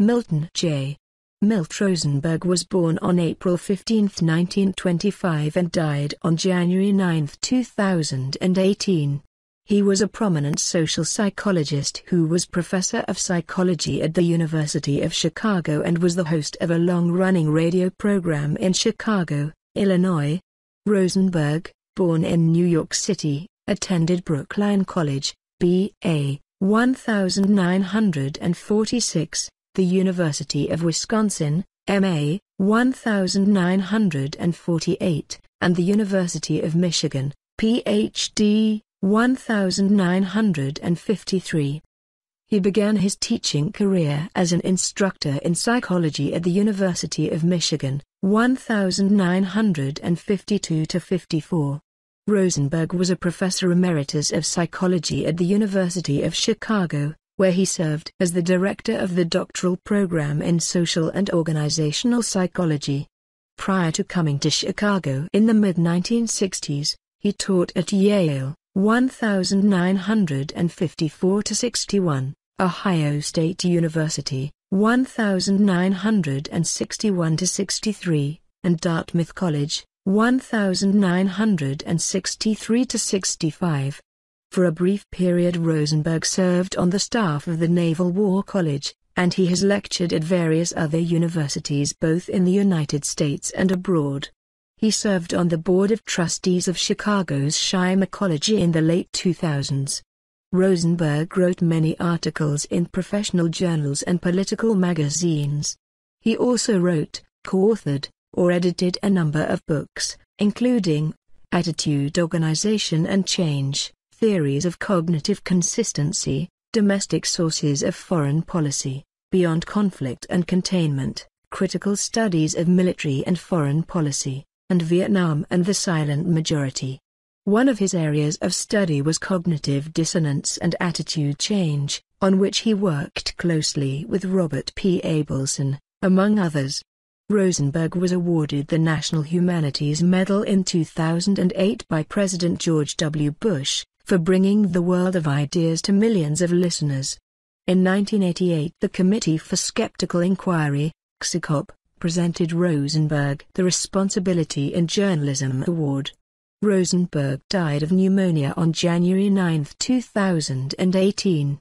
Milton J. Milt Rosenberg was born on April 15, 1925 and died on January 9, 2018. He was a prominent social psychologist who was professor of psychology at the University of Chicago and was the host of a long-running radio program in Chicago, Illinois. Rosenberg, born in New York City, attended Brookline College, B.A. 1946 the University of Wisconsin, MA, 1948, and the University of Michigan, PhD, 1953. He began his teaching career as an instructor in psychology at the University of Michigan, 1952-54. Rosenberg was a professor emeritus of psychology at the University of Chicago, where he served as the director of the doctoral program in social and organizational psychology. Prior to coming to Chicago in the mid-1960s, he taught at Yale, 1954-61, Ohio State University, 1961-63, and Dartmouth College, 1963-65. For a brief period Rosenberg served on the staff of the Naval War College, and he has lectured at various other universities both in the United States and abroad. He served on the Board of Trustees of Chicago's Shimer College in the late 2000s. Rosenberg wrote many articles in professional journals and political magazines. He also wrote, co-authored, or edited a number of books, including Attitude Organization and Change theories of cognitive consistency, domestic sources of foreign policy, beyond conflict and containment, critical studies of military and foreign policy, and Vietnam and the silent majority. One of his areas of study was cognitive dissonance and attitude change, on which he worked closely with Robert P. Abelson, among others. Rosenberg was awarded the National Humanities Medal in 2008 by President George W. Bush, for bringing the world of ideas to millions of listeners. In 1988 the Committee for Skeptical Inquiry, XICOP, presented Rosenberg the Responsibility in Journalism Award. Rosenberg died of pneumonia on January 9, 2018.